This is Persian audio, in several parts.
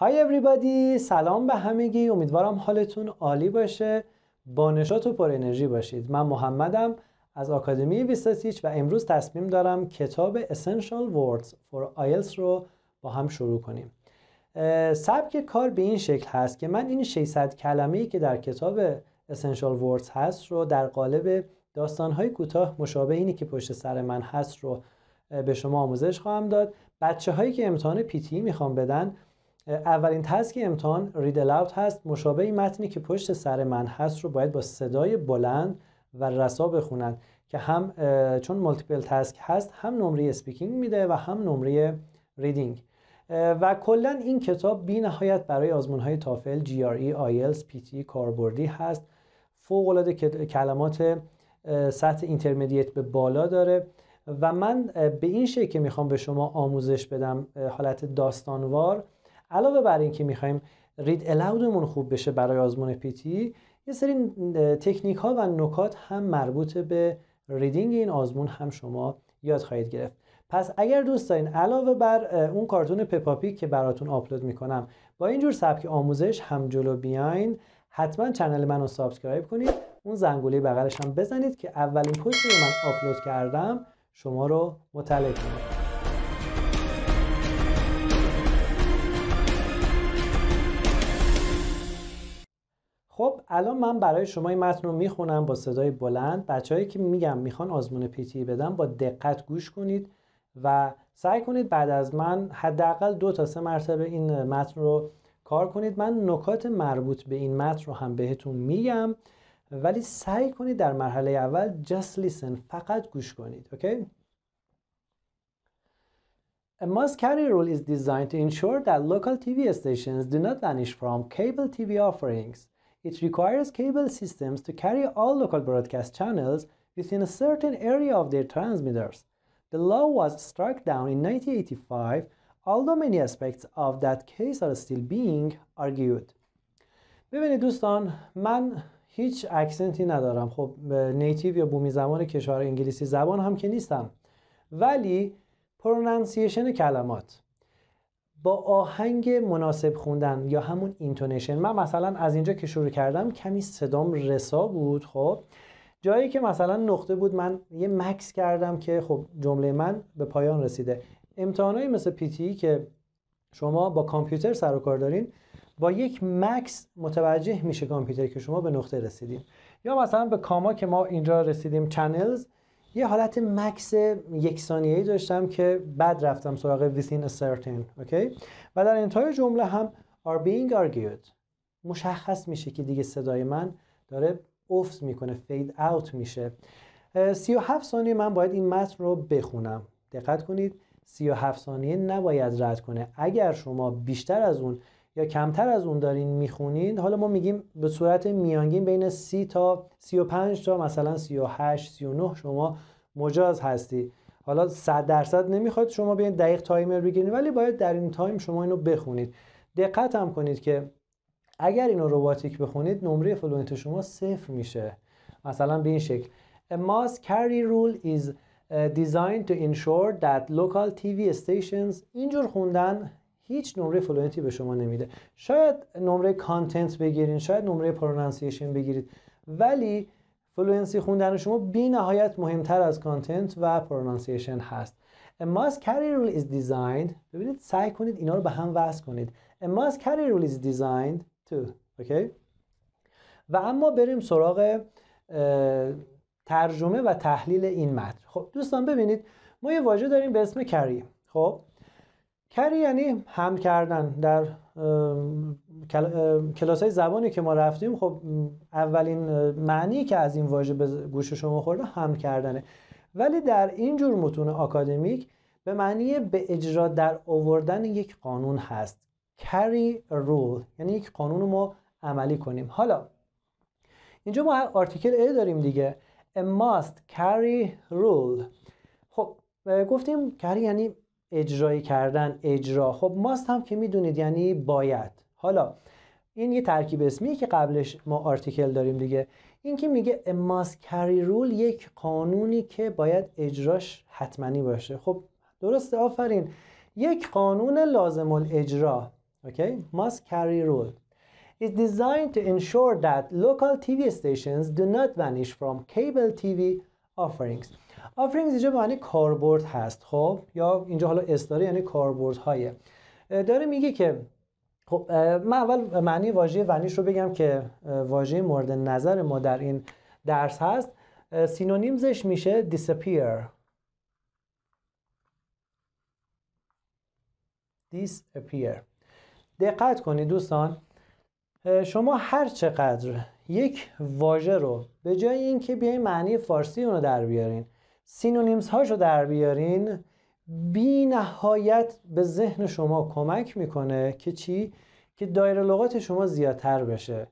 های everybody سلام به همگی امیدوارم حالتون عالی باشه بانشات و پر انرژی باشید من محمدم از آکادمی ویستاتیچ و امروز تصمیم دارم کتاب Essential Words for IELTS رو با هم شروع کنیم سبک کار به این شکل هست که من این 600 کلمه‌ای که در کتاب Essential Words هست رو در قالب داستان‌های کوتاه مشابه اینی که پشت سر من هست رو به شما آموزش خواهم داد بچه هایی که امتحان پیتی e میخوام بدن اولین تسک امتحان رید هست مشابه متنی که پشت سر من هست رو باید با صدای بلند و رسا بخونند که هم چون ملتیپل تسک هست هم نمره اسپیکینگ میده و هم نمره ریدینگ و کلا این کتاب بی نهایت برای آزمون های تافل GRE, IELTS, PT e، کاربردی هست فوق العاده کلمات سطح اینترمدیت به بالا داره و من به این شکل که میخوام به شما آموزش بدم حالت داستانوار علاوه بر اینکه میخوایم رید الاودمون خوب بشه برای آزمون پیتی یه سری تکنیک ها و نکات هم مربوط به ریدینگ این آزمون هم شما یاد خواهید گرفت پس اگر دوست دارین علاوه بر اون کارتون پپاپی که براتون آپلود میکنم با اینجور سبک آموزش هم جلو بیاین حتما چنل منو سابسکرایب کنید اون زنگوله بغلش هم بزنید که اولین پستی رو من آپلود کردم شما رو مطلع کنید الان من برای شما این متن رو میخونم با صدای بلند بچههایی که میگم میخوان آزمون پیتی بدم با دقت گوش کنید و سعی کنید بعد از من حداقل دو تا سه مرتبه این متن رو کار کنید من نکات مربوط به این متن رو هم بهتون میگم ولی سعی کنید در مرحله اول just listen فقط گوش کنید اوکی A must carry rule is designed to ensure that local TV stations do not vanish from cable TV offerings. It requires cable systems to carry all local broadcast channels within a certain area of their transmitters. The law was struck down in 1985, although many aspects of that case are still being argued. ببینید دوستان من هیچ اکسنتی ندارم خب نیتیو یا بومی زبان کشور انگلیسی زبان هم که نیستم ولی پروننسیشن کلمات با آهنگ مناسب خوندن یا همون اینتونیشن من مثلا از اینجا که شروع کردم کمی صدام رسا بود خب جایی که مثلا نقطه بود من یه مکس کردم که خب جمله من به پایان رسیده امتحانایی مثل پیتی که شما با کامپیوتر سر و کار دارین با یک مکس متوجه میشه کامپیوتر که شما به نقطه رسیدیم یا مثلا به کاما که ما اینجا رسیدیم چنلز یه حالت مکس یک ثانیه‌ای داشتم که بعد رفتم سراغ within a certain اوکی و در انتهای جمله هم are being argued مشخص میشه که دیگه صدای من داره افت میکنه فید اوت میشه هفت ثانیه من باید این متن رو بخونم دقت کنید هفت ثانیه نباید رد کنه اگر شما بیشتر از اون یا کمتر از اون دارین میخونید حالا ما میگیم به صورت میانگین بین 30 تا 35 تا مثلا 38 39 شما مجاز هستی حالا صد درصد نمیخواد شما بیاین دقیق تایمر بگیرین ولی باید در این تایم شما اینو بخونید دقت هم کنید که اگر اینو روباتیک بخونید نمره فلوئنت شما صفر میشه مثلا به این شکل A mass carry rule is uh, designed to ensure that local TV stations اینجور خوندن هیچ نمره فلوئنتی به شما نمیده شاید نمره کانتنت بگیرید، شاید نمره پرونانسیشن بگیرید ولی فلوئنسی خوندن شما بی نهایت مهمتر از کانتنت و پرونانسیشن هست A mass carry rule is designed ببینید سعی کنید اینا رو به هم وصل کنید A mass carry rule is designed to okay? و اما بریم سراغ ترجمه و تحلیل این متن خب دوستان ببینید ما یه واژه داریم به اسم کری خب کری یعنی هم کردن در کلاس های زبانی که ما رفتیم خب اولین معنی که از این واژه به گوش شما خورده هم کردنه ولی در این جور متون آکادمیک به معنی به اجرا در آوردن یک قانون هست carry rule یعنی یک قانون ما عملی کنیم حالا اینجا ما آرتیکل ای داریم دیگه a must carry rule خب گفتیم carry یعنی اجرای کردن اجرا خب ماست هم که میدونید یعنی باید حالا این یه ترکیب اسمیه که قبلش ما آرتیکل داریم دیگه این که میگه ماست کری رول یک قانونی که باید اجراش حتمنی باشه خب درسته آفرین یک قانون لازم الاجرا اوکی ماست کری رول is designed to ensure that local TV stations do not vanish from cable TV offerings آفرینگز اینجا معنی کاربرد هست خب یا اینجا حالا داره یعنی کاربرد های داره میگه که خب من اول معنی واژه ونیش رو بگم که واژه مورد نظر ما در این درس هست سینونیمزش میشه disappear disappear دقت کنید دوستان شما هر چقدر یک واژه رو به جای اینکه بیاین معنی فارسی اون رو در بیارین سینونیمز رو در بیارین بی به ذهن شما کمک میکنه که چی؟ که دایره لغات شما زیادتر بشه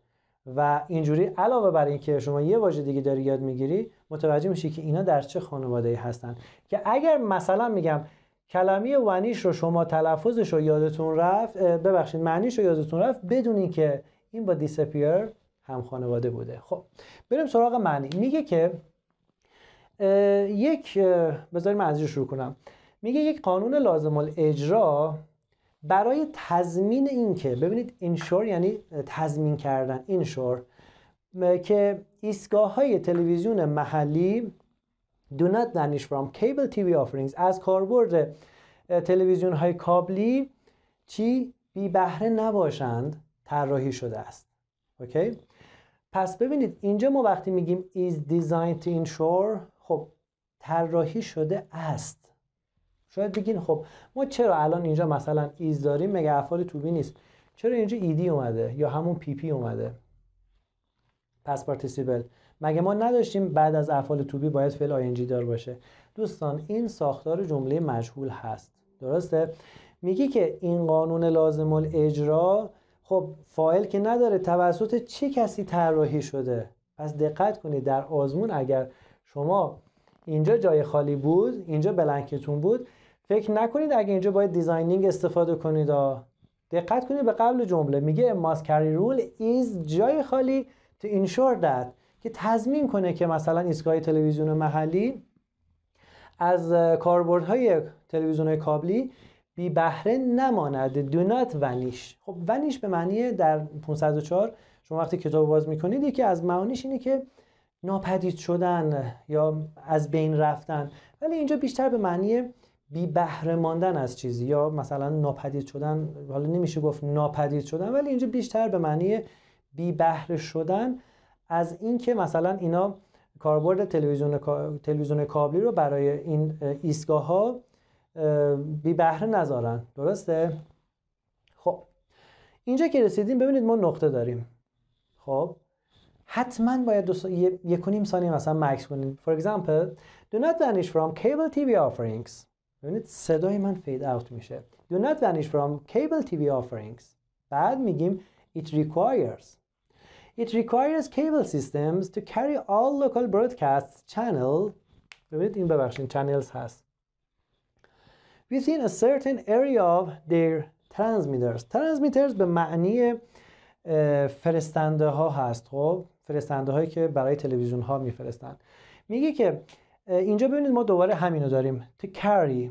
و اینجوری علاوه بر اینکه شما یه واژه دیگه داری یاد میگیری متوجه میشی که اینا در چه خانواده ای هستن که اگر مثلا میگم کلمه ونیش رو شما تلفظش رو یادتون رفت ببخشید معنیش رو یادتون رفت بدونین که این با دیسپیر هم خانواده بوده خب بریم سراغ معنی میگه که یک بذاریم از شروع کنم میگه یک قانون لازم الاجرا برای تضمین اینکه ببینید اینشور یعنی تضمین کردن اینشور که ایستگاه های تلویزیون محلی do not vanish from cable TV offerings از کاربرد تلویزیون های کابلی چی بی بهره نباشند طراحی شده است اوکی پس ببینید اینجا ما وقتی میگیم is designed to ensure خب طراحی شده است شاید بگین خب ما چرا الان اینجا مثلا ایز داریم مگه افعال توبی نیست چرا اینجا ایدی اومده یا همون پی پی اومده پس پارتیسیپل مگه ما نداشتیم بعد از افعال توبی باید فعل آینجی دار باشه دوستان این ساختار جمله مجهول هست درسته میگی که این قانون لازم الاجرا خب فایل که نداره توسط چه کسی طراحی شده پس دقت کنید در آزمون اگر شما اینجا جای خالی بود اینجا بلنکتون بود فکر نکنید اگه اینجا باید دیزاینینگ استفاده کنید دقت کنید به قبل جمله میگه ماسکری رول ایز جای خالی تو اینشور داد که تضمین کنه که مثلا ایستگاه تلویزیون محلی از کاربردهای تلویزیون کابلی بی بهره نماند دونات ونیش خب ونیش به معنی در 504 شما وقتی کتاب باز میکنید یکی از معانیش اینه که ناپدید شدن یا از بین رفتن ولی اینجا بیشتر به معنی بی بهره ماندن از چیزی یا مثلا ناپدید شدن حالا نمیشه گفت ناپدید شدن ولی اینجا بیشتر به معنی بی بهره شدن از اینکه مثلا اینا کاربرد تلویزیون تلویزیون کابلی رو برای این ایستگاه ها بی بهره نذارن درسته خب اینجا که رسیدیم ببینید ما نقطه داریم خب حتما باید دو س... یک و نیم ثانیه مثلا مکس کنید for example do not vanish from cable TV offerings ببینید صدای من فید اوت میشه do not vanish from cable TV offerings بعد میگیم it requires It requires cable systems to carry all local broadcasts channel ببینید این ببخشین channels هست within a certain area of their transmitters transmitters به معنی فرستنده ها هست خب فرستنده هایی که برای تلویزیون ها میفرستن میگه که اینجا ببینید ما دوباره همینو داریم to carry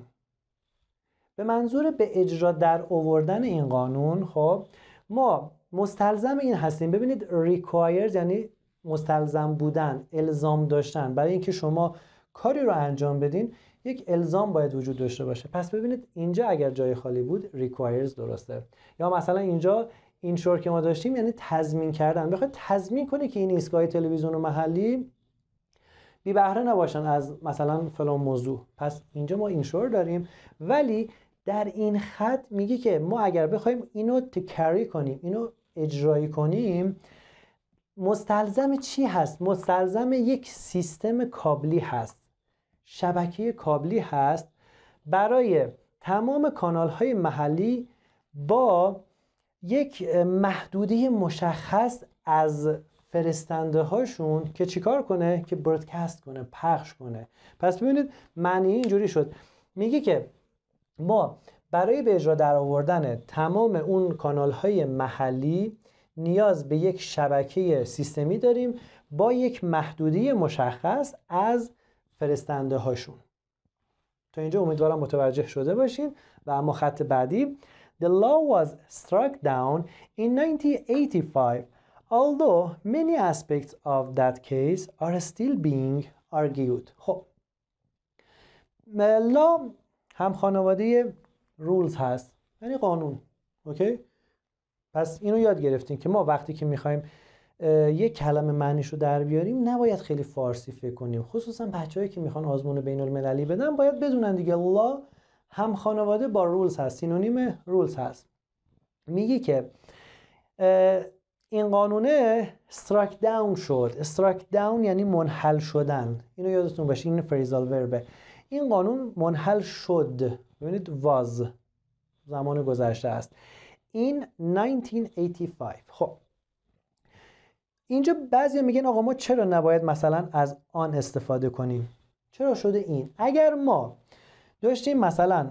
به منظور به اجرا در اووردن این قانون خب ما مستلزم این هستیم ببینید requires یعنی مستلزم بودن الزام داشتن برای اینکه شما کاری رو انجام بدین یک الزام باید وجود داشته باشه پس ببینید اینجا اگر جای خالی بود requires درسته یا مثلا اینجا شور که ما داشتیم یعنی تضمین کردن بخواد تضمین کنه که این ایستگاه تلویزیون و محلی بی بهره نباشن از مثلا فلان موضوع پس اینجا ما شور داریم ولی در این خط میگه که ما اگر بخوایم اینو تکری کنیم اینو اجرایی کنیم مستلزم چی هست مستلزم یک سیستم کابلی هست شبکه کابلی هست برای تمام کانال های محلی با یک محدوده مشخص از فرستنده هاشون که چیکار کنه که برادکست کنه پخش کنه پس ببینید معنی اینجوری شد میگه که ما برای به اجرا در آوردن تمام اون کانال های محلی نیاز به یک شبکه سیستمی داریم با یک محدودی مشخص از فرستنده هاشون تا اینجا امیدوارم متوجه شده باشین و اما خط بعدی the law was struck down in 1985, although many aspects of that case are still being argued. خب لا eh, هم خانواده rules هست یعنی قانون اوکی پس اینو یاد گرفتیم که ما وقتی که میخوایم یه کلمه معنیش رو در بیاریم نباید خیلی فارسی فکر کنیم خصوصا بچههایی که میخوان آزمون بین المللی بدن باید بدونن دیگه لا هم خانواده با رولز هست سینونیم رولز هست میگه که این قانونه استراک داون شد استراک داون یعنی منحل شدن اینو یادتون باشه این فریزال وربه این قانون منحل شد ببینید واز زمان گذشته است این 1985 خب اینجا بعضی میگن آقا ما چرا نباید مثلا از آن استفاده کنیم چرا شده این اگر ما داشتیم مثلا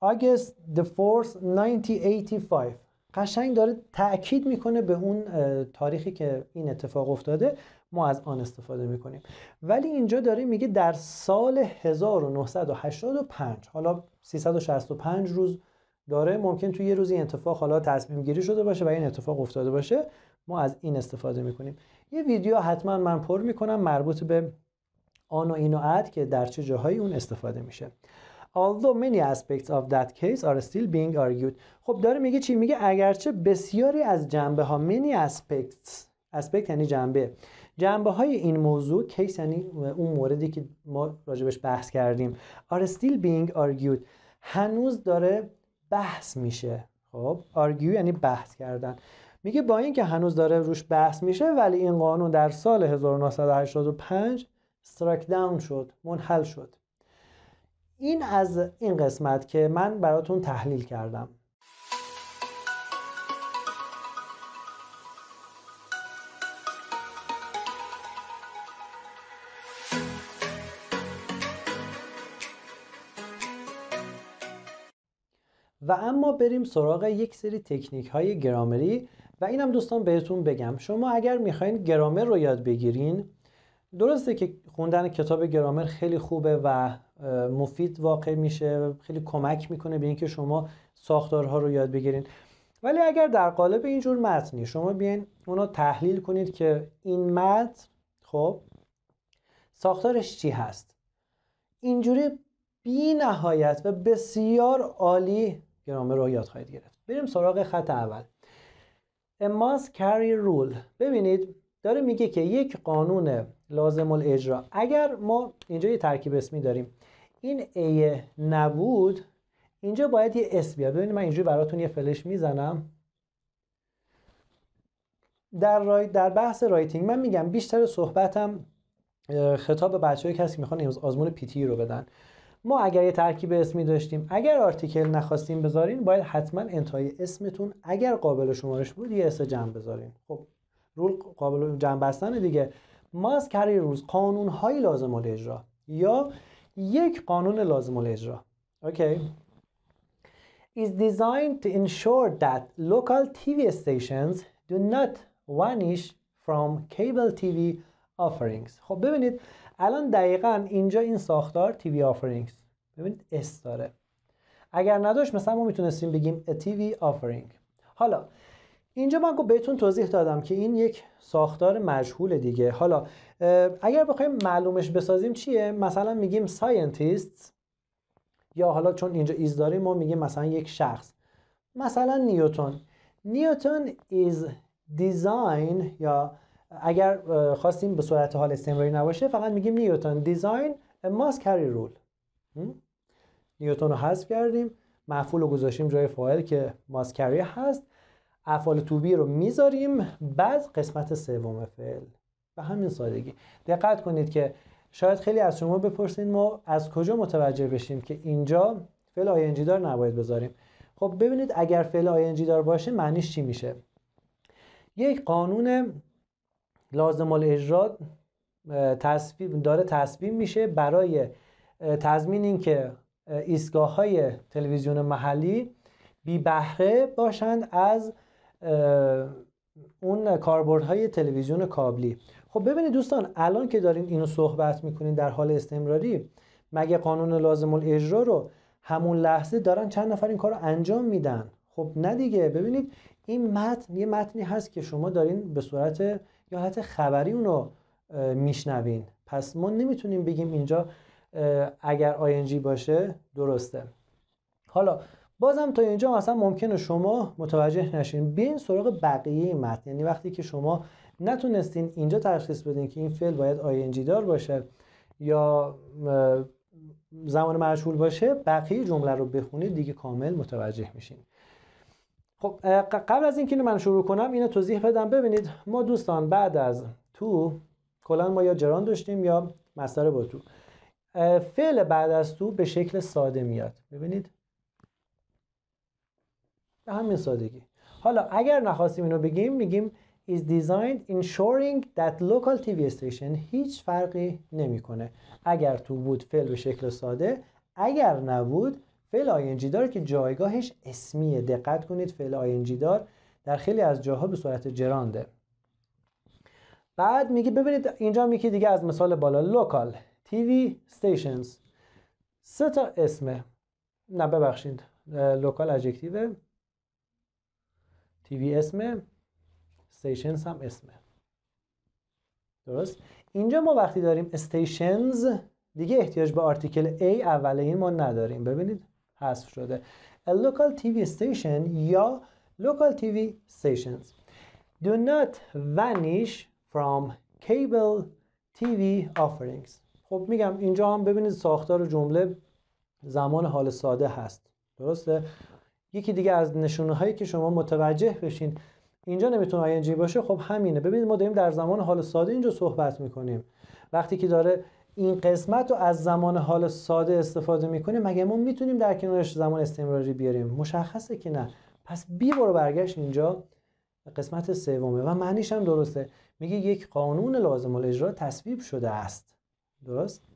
آگست the فورس 1985 قشنگ داره تاکید میکنه به اون تاریخی که این اتفاق افتاده ما از آن استفاده میکنیم ولی اینجا داره میگه در سال 1985 حالا 365 روز داره ممکن تو یه روز این اتفاق حالا تصمیم گیری شده باشه و این اتفاق افتاده باشه ما از این استفاده میکنیم یه ویدیو حتما من پر میکنم مربوط به آن و این و اد که در چه جاهایی اون استفاده میشه although many aspects of that case are still being argued خب داره میگه چی میگه اگرچه بسیاری از جنبه ها many aspects aspect یعنی جنبه جنبه های این موضوع کیس یعنی اون موردی که ما راجبش بحث کردیم are still being argued هنوز داره بحث میشه خب argue یعنی بحث کردن میگه با اینکه هنوز داره روش بحث میشه ولی این قانون در سال 1985 استراک داون شد منحل شد این از این قسمت که من براتون تحلیل کردم و اما بریم سراغ یک سری تکنیک های گرامری و اینم دوستان بهتون بگم شما اگر میخواین گرامر رو یاد بگیرین درسته که خوندن کتاب گرامر خیلی خوبه و مفید واقع میشه خیلی کمک میکنه به اینکه شما ساختارها رو یاد بگیرین ولی اگر در قالب اینجور متنی شما بیاین اونا تحلیل کنید که این متن خب ساختارش چی هست اینجوری بی نهایت و بسیار عالی گرامر رو یاد خواهید گرفت بریم سراغ خط اول must-carry rule. ببینید داره میگه که یک قانون لازم الاجرا اگر ما اینجا یه ترکیب اسمی داریم این ای نبود اینجا باید یه اس بیاد ببینید من اینجوری براتون یه فلش میزنم در, رای در بحث رایتینگ من میگم بیشتر صحبتم خطاب به بچه های کسی میخوان آزمون پیتی رو بدن ما اگر یه ترکیب اسمی داشتیم اگر آرتیکل نخواستیم بذارین باید حتما انتهای اسمتون اگر قابل شمارش بود یه اس جمع بذارین خب رول قابل جمع بستن دیگه ماسک از روز قانون های لازم الاجرا یا یک قانون لازم الاجرا اوکی is designed to ensure that local TV stations do not vanish from cable TV offerings خب ببینید الان دقیقا اینجا این ساختار TV offerings ببینید S داره اگر نداشت مثلا ما میتونستیم بگیم a TV offering حالا اینجا من بهتون توضیح دادم که این یک ساختار مجهول دیگه حالا اگر بخوایم معلومش بسازیم چیه مثلا میگیم ساینتیست یا حالا چون اینجا ایز داریم ما میگیم مثلا یک شخص مثلا نیوتون نیوتون ایز دیزاین یا اگر خواستیم به صورت حال استمراری نباشه فقط میگیم نیوتن دیزاین ماست کری رول نیوتون رو حذف کردیم مفعول رو گذاشتیم جای فایل که ماسکری هست افعال توبی رو میذاریم بعد قسمت سوم فعل به همین سادگی دقت کنید که شاید خیلی از شما بپرسید ما از کجا متوجه بشیم که اینجا فعل آینجی دار نباید بذاریم خب ببینید اگر فعل آینجی دار باشه معنیش چی میشه یک قانون لازم الاجرا داره تصویب میشه برای تضمین اینکه ایستگاه های تلویزیون محلی بی بهره باشند از اون های تلویزیون کابلی خب ببینید دوستان الان که دارین اینو صحبت میکنین در حال استمراری مگه قانون لازم الاجرا رو همون لحظه دارن چند نفر این کار رو انجام میدن خب نه دیگه ببینید این متن یه متنی هست که شما دارین به صورت یا حتی خبری اونو میشنوین پس ما نمیتونیم بگیم اینجا اگر آینجی باشه درسته حالا بازم تا اینجا اصلا ممکنه شما متوجه نشین بین سراغ بقیه متن یعنی وقتی که شما نتونستین اینجا تشخیص بدین که این فعل باید آینجی دار باشه یا زمان مشغول باشه بقیه جمله رو بخونید دیگه کامل متوجه میشین خب قبل از اینکه من شروع کنم اینو توضیح بدم ببینید ما دوستان بعد از تو کلا ما یا جران داشتیم یا مصدر با تو فعل بعد از تو به شکل ساده میاد ببینید به همین سادگی حالا اگر نخواستیم اینو بگیم میگیم is designed ensuring that local TV station هیچ فرقی نمیکنه اگر تو بود فعل به شکل ساده اگر نبود فعل ing دار که جایگاهش اسمیه دقت کنید فعل ing دار در خیلی از جاها به صورت جرانده بعد میگه ببینید اینجا میگه دیگه از مثال بالا لوکال TV stations سه تا اسمه نه ببخشید لوکال تیوی اسمه استیشنز هم اسمه درست اینجا ما وقتی داریم استیشنز دیگه احتیاج به آرتیکل A اوله این ما نداریم ببینید حذف شده A local TV station یا local TV stations do not vanish from cable TV offerings خب میگم اینجا هم ببینید ساختار جمله زمان حال ساده هست درسته یکی دیگه از نشونه هایی که شما متوجه بشین اینجا نمیتونه ING باشه خب همینه ببینید ما داریم در زمان حال ساده اینجا صحبت میکنیم وقتی که داره این قسمت رو از زمان حال ساده استفاده میکنه مگه ما میتونیم در کنارش زمان استمراری بیاریم مشخصه که نه پس بی برو برگشت اینجا قسمت سومه و معنیش هم درسته میگه یک قانون لازم الاجرا تصویب شده است درست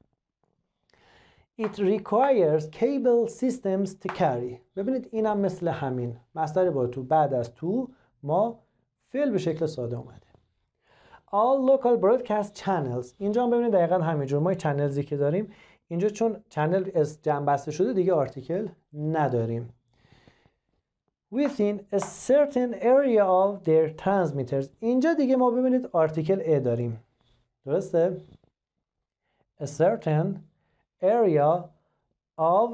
It requires cable systems to carry ببینید هم مثل همین مصدر با تو بعد از تو ما فعل به شکل ساده اومده All local broadcast channels اینجا هم ببینید دقیقا همینجور ما چنلزی که داریم اینجا چون چنل از بسته شده دیگه آرتیکل نداریم within a certain area of their transmitters اینجا دیگه ما ببینید آرتیکل ای داریم درسته a certain area of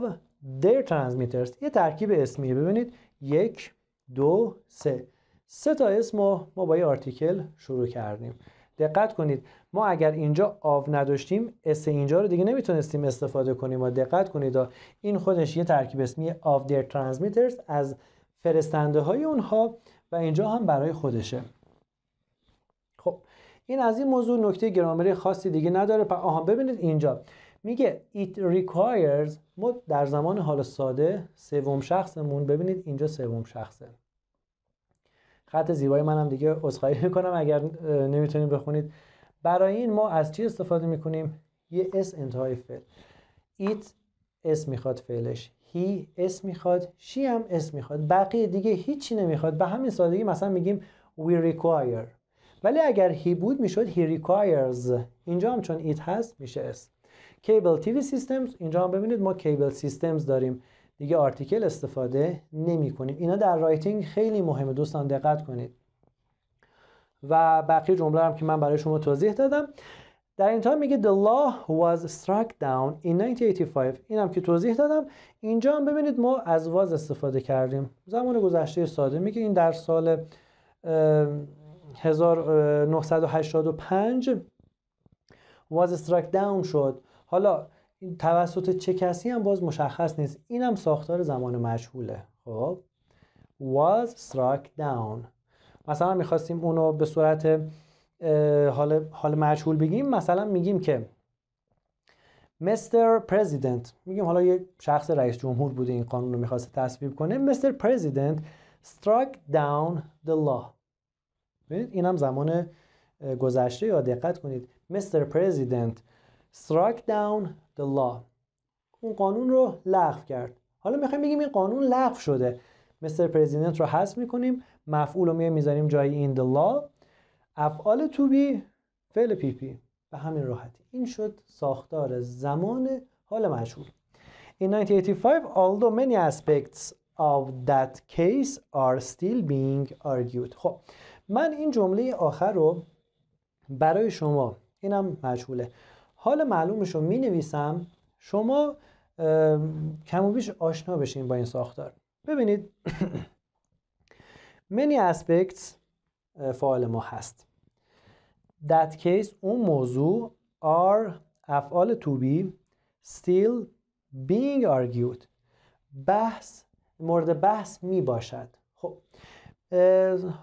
their transmitters یه ترکیب اسمیه ببینید یک دو سه سه تا اسم ما با یه آرتیکل شروع کردیم دقت کنید ما اگر اینجا آو نداشتیم اس اینجا رو دیگه نمیتونستیم استفاده کنیم و دقت کنید این خودش یه ترکیب اسمی of their transmitters از فرستنده های اونها و اینجا هم برای خودشه خب این از این موضوع نکته گرامری خاصی دیگه نداره آها ببینید اینجا میگه it requires ما در زمان حال ساده سوم شخصمون ببینید اینجا سوم شخصه خط زیبای منم دیگه عذرخواهی میکنم اگر نمیتونید بخونید برای این ما از چی استفاده میکنیم یه اس انتهای فعل it اس میخواد فعلش he اس میخواد she هم اس میخواد بقیه دیگه هیچی نمیخواد به همین سادگی مثلا میگیم we require ولی اگر he بود میشد he requires اینجا هم چون it هست میشه اس کیبل تیوی سیستمز اینجا هم ببینید ما کیبل سیستمز داریم دیگه آرتیکل استفاده نمی کنیم اینا در رایتینگ خیلی مهمه دوستان دقت کنید و بقیه جمله هم که من برای شما توضیح دادم در این میگه the law was struck down in 1985 اینم که توضیح دادم اینجا هم ببینید ما از واز استفاده کردیم زمان گذشته ساده میگه این در سال 1985 was struck down شد حالا این توسط چه کسی هم باز مشخص نیست اینم ساختار زمان مشهوله خب was struck down مثلا میخواستیم اونو به صورت حال, حال مجهول بگیم مثلا میگیم که مستر پرزیدنت میگیم حالا یک شخص رئیس جمهور بوده این قانون رو میخواست تصویب کنه مستر پرزیدنت struck down the law ببینید این هم زمان گذشته یا دقت کنید مستر پرزیدنت struck down the law اون قانون رو لغو کرد حالا میخوایم بگیم این قانون لغو شده مستر پرزیدنت رو حذف میکنیم مفعول رو میایم میذاریم جای این the law افعال تو بی فعل پی پی به همین راحتی این شد ساختار زمان حال مجهول. In 1985, although many aspects of that case are still being argued خب من این جمله آخر رو برای شما اینم مجهوله حال معلومش رو می شما کم و بیش آشنا بشین با این ساختار ببینید many aspects فعال ما هست that case اون موضوع are افعال to be still being argued بحث مورد بحث می باشد خب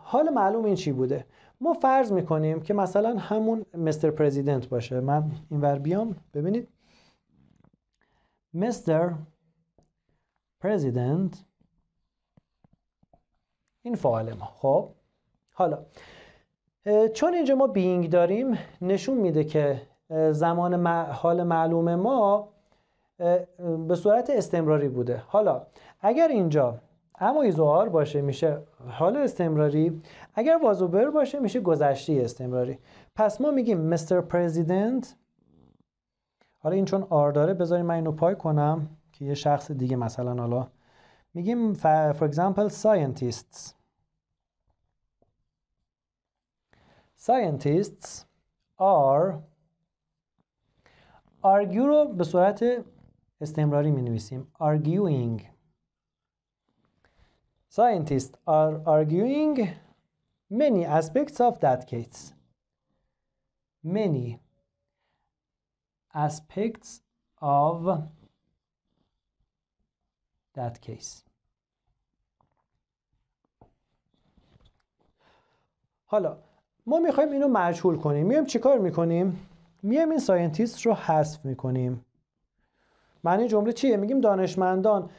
حال معلوم این چی بوده ما فرض میکنیم که مثلا همون مستر پرزیدنت باشه من اینور بیام ببینید مستر پرزیدنت این فعال ما خب حالا چون اینجا ما بینگ داریم نشون میده که زمان حال معلوم ما به صورت استمراری بوده حالا اگر اینجا اما ایزوار باشه میشه حال استمراری اگر وازوبر باشه میشه گذشته استمراری پس ما میگیم مستر پرزیدنت حالا این چون آر داره بذاریم من اینو پای کنم که یه شخص دیگه مثلا حالا میگیم for example scientists scientists are رو به صورت استمراری می نویسیم arguing Scientists are arguing many aspects of that case. Many aspects of that case. حالا ما میخوایم اینو مجهول کنیم میایم چیکار میکنیم میایم این ساینتیست رو حذف میکنیم معنی جمله چیه میگیم دانشمندان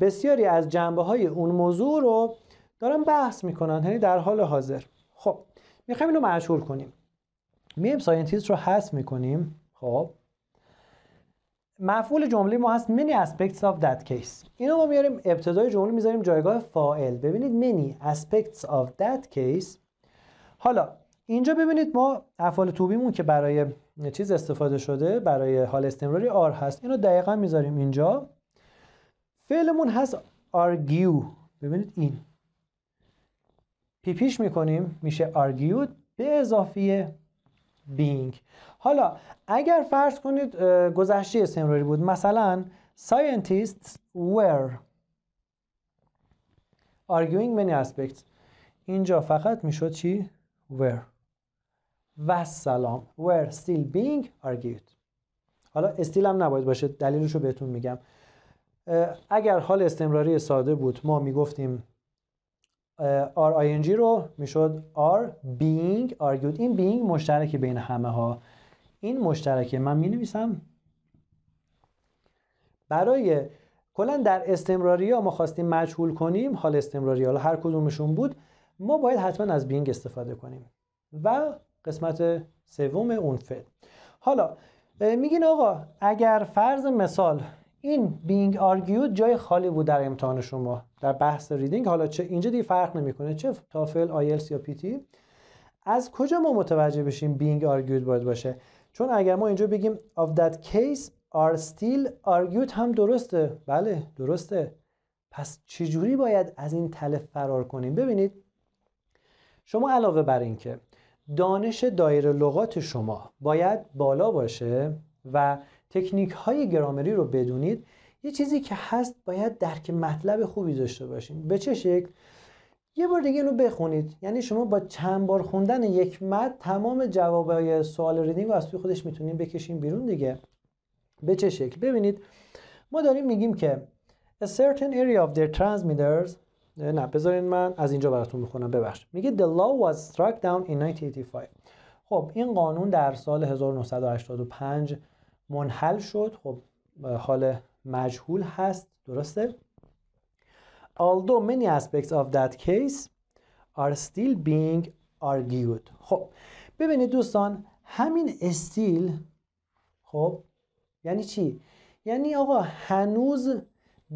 بسیاری از جنبه های اون موضوع رو دارن بحث میکنن یعنی در حال حاضر خب میخوایم اینو مشهور کنیم میم ساینتیست رو حذف میکنیم خب مفعول جمله ما هست many aspects of that case اینو ما میاریم ابتدای جمله میذاریم جایگاه فاعل ببینید many aspects of that case حالا اینجا ببینید ما افعال توبیمون که برای چیز استفاده شده برای حال استمراری آر هست اینو دقیقا میذاریم اینجا فعلمون هست argue ببینید این پی پیش میکنیم میشه argued به اضافه being حالا اگر فرض کنید گذشته استمراری بود مثلا scientists were arguing many aspects اینجا فقط میشد چی؟ were و سلام were still being argued حالا استیل هم نباید باشه دلیلش رو بهتون میگم اگر حال استمراری ساده بود ما میگفتیم r جی رو میشد R being argued این being مشترک بین همه ها این مشترکه من می نویسم برای کلا در استمراری ما خواستیم مجهول کنیم حال استمراری حالا هر کدومشون بود ما باید حتما از بینگ استفاده کنیم و قسمت سوم اون فعل حالا میگین آقا اگر فرض مثال این بینگ آرگیود جای خالی بود در امتحان شما در بحث ریدینگ حالا چه اینجا دیگه فرق نمیکنه چه تافل آیلس e یا پیتی از کجا ما متوجه بشیم بینگ آرگیود باید باشه چون اگر ما اینجا بگیم of that case are still argued هم درسته بله درسته پس چجوری باید از این تلف فرار کنیم ببینید شما علاوه بر اینکه دانش دایره لغات شما باید بالا باشه و تکنیک های گرامری رو بدونید یه چیزی که هست باید درک مطلب خوبی داشته باشید به چه شکل یه بار دیگه اینو بخونید یعنی شما با چند بار خوندن یک متن تمام جوابای سوال ریدینگ رو از توی خودش میتونین بکشیم بیرون دیگه به چه شکل ببینید ما داریم میگیم که a certain area of their transmitters نه بذارین من از اینجا براتون بخونم ببخشید میگه the law was struck down in 1985 خب این قانون در سال 1985 منحل شد خب حال مجهول هست درسته although many aspects of that case are still being argued خب ببینید دوستان همین استیل خب یعنی چی یعنی آقا هنوز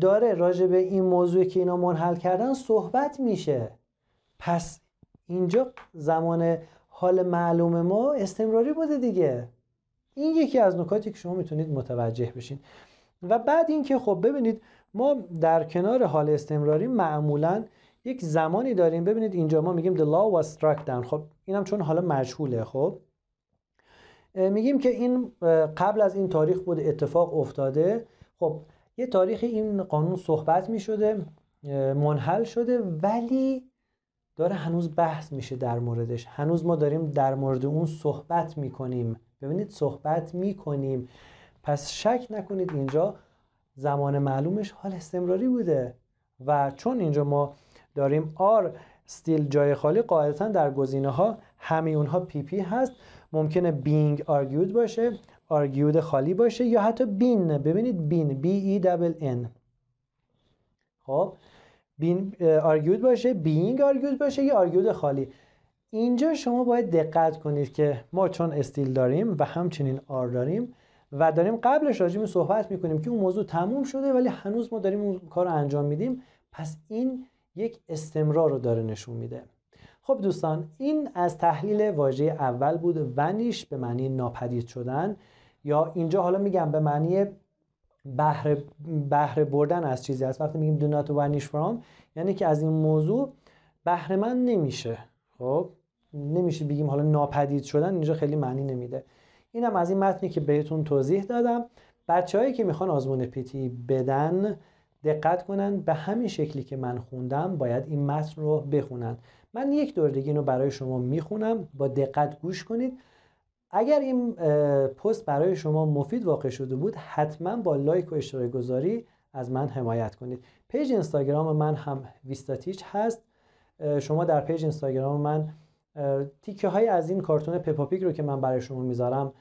داره راجع به این موضوع که اینا منحل کردن صحبت میشه پس اینجا زمان حال معلوم ما استمراری بوده دیگه این یکی از نکاتی که شما میتونید متوجه بشین و بعد اینکه خب ببینید ما در کنار حال استمراری معمولا یک زمانی داریم ببینید اینجا ما میگیم the law was struck down خب اینم چون حالا مجهوله خب میگیم که این قبل از این تاریخ بود اتفاق افتاده خب یه تاریخ این قانون صحبت میشده منحل شده ولی داره هنوز بحث میشه در موردش هنوز ما داریم در مورد اون صحبت میکنیم ببینید صحبت می پس شک نکنید اینجا زمان معلومش حال استمراری بوده و چون اینجا ما داریم آر ستیل جای خالی قاعدتا در گزینه ها همه اونها پی پی هست ممکنه بینگ آرگیود باشه آرگیود خالی باشه یا حتی بین ببینید بین b ای دبل ان خب بین باشه بینگ آرگیود باشه یا آرگیود خالی اینجا شما باید دقت کنید که ما چون استیل داریم و همچنین آر داریم و داریم قبلش راجع صحبت میکنیم که اون موضوع تموم شده ولی هنوز ما داریم اون کار رو انجام میدیم پس این یک استمرار رو داره نشون میده خب دوستان این از تحلیل واژه اول بود ونیش به معنی ناپدید شدن یا اینجا حالا میگم به معنی بهره بهره بردن از چیزی از وقتی میگیم دونات not فرام یعنی که از این موضوع بهره من نمیشه خب نمیشه بگیم حالا ناپدید شدن اینجا خیلی معنی نمیده اینم از این متنی که بهتون توضیح دادم بچههایی که میخوان آزمون پیتی بدن دقت کنن به همین شکلی که من خوندم باید این متن رو بخونن من یک دور دیگه اینو برای شما میخونم با دقت گوش کنید اگر این پست برای شما مفید واقع شده بود حتما با لایک و اشتراک گذاری از من حمایت کنید پیج اینستاگرام من هم ویستاتیچ هست شما در پیج اینستاگرام من تیکه های از این کارتون پپاپیک رو که من برای شما میذارم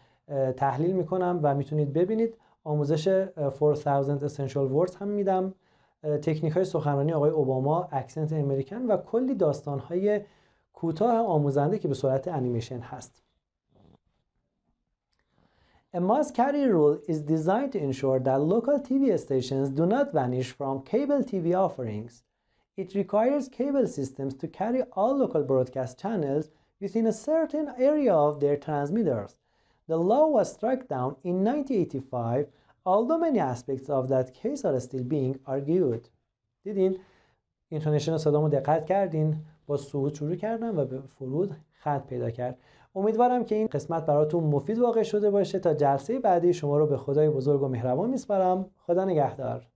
تحلیل میکنم و میتونید ببینید آموزش 4000 Essential Words هم میدم تکنیک های سخنرانی آقای اوباما اکسنت امریکن و کلی داستان های کوتاه آموزنده که به صورت انیمیشن هست A must carry rule is designed to ensure that local TV stations do not vanish from cable TV offerings. It requires cable systems to carry all local broadcast channels within a certain area of their transmitters. The law was struck down in 1985, although many aspects of that case are still being argued. دیدین؟ صدام رو دقت کردین؟ با سعود شروع کردم و به فرود خط پیدا کرد. امیدوارم که این قسمت براتون مفید واقع شده باشه تا جلسه بعدی شما رو به خدای بزرگ و مهربان میسپارم. خدا نگهدار.